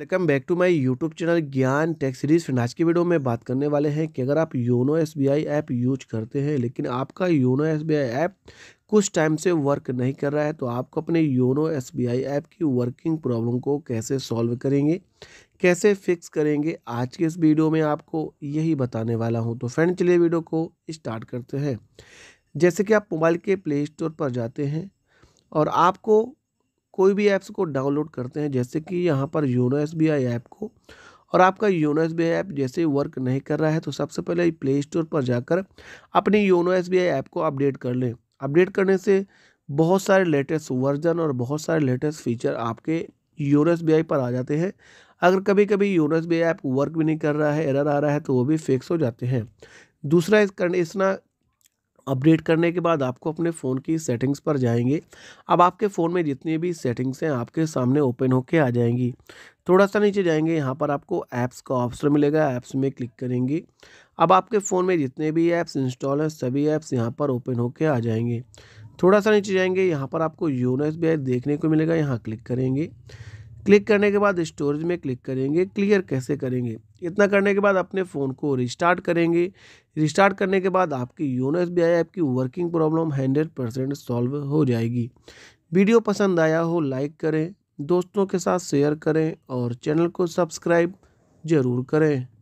welcome back to my YouTube channel Gyan tech series friend आज की video में बात करने वाले हैं कि अगर आप योनो एसबीआई ऐप यूज करते हैं लेकिन आपका योनो एसबीआई ऐप कुछ टाइम से वर्क नहीं कर रहा है तो आपको अपने योनो एसबीआई ऐप की वर्किंग प्रॉब्लम को कैसे सॉल्व करेंगे कैसे फिक्स करेंगे आज के इस वीडियो में आपको यही बताने वाला हूँ तो फ्रेंड चलिए वीडियो को स्टार्ट करते हैं जैसे कि आप मोबाइल के प्ले स्टोर पर जाते हैं और आपको कोई भी ऐप्स को डाउनलोड करते हैं जैसे कि यहाँ पर योनो एस ऐप को और आपका योनो एस ऐप जैसे वर्क नहीं कर रहा है तो सबसे पहले प्ले स्टोर पर जाकर अपनी योनो एस ऐप को अपडेट कर लें अपडेट करने से बहुत सारे लेटेस्ट वर्जन और बहुत सारे लेटेस्ट फीचर आपके योनो एस पर आ जाते हैं अगर कभी कभी योनो एस ऐप वर्क भी नहीं कर रहा है एरर आ रहा है तो वो भी फिक्स हो जाते हैं दूसरा इस करने इसना अपडेट करने के बाद आपको अपने फ़ोन की सेटिंग्स पर जाएंगे अब आपके फ़ोन में जितनी भी सेटिंग्स हैं आपके सामने ओपन होके आ जाएंगी थोड़ा सा नीचे जाएंगे यहाँ पर आपको ऐप्स का ऑप्शन मिलेगा ऐप्स में क्लिक करेंगे अब आपके फ़ोन में जितने भी ऐप्स इंस्टॉल हैं सभी ऐप्स यहाँ पर ओपन होके आ जाएंगे थोड़ा सा नीचे जाएंगे यहाँ पर आपको योनो एस देखने को मिलेगा यहाँ क्लिक करेंगे क्लिक करने के बाद स्टोरेज में क्लिक करेंगे क्लियर कैसे करेंगे इतना करने के बाद अपने फ़ोन को रिस्टार्ट करेंगे रिस्टार्ट करने के बाद आपकी योनो एस ऐप की working problem hundred percent solve हो जाएगी वीडियो पसंद आया हो लाइक करें दोस्तों के साथ शेयर करें और चैनल को सब्सक्राइब ज़रूर करें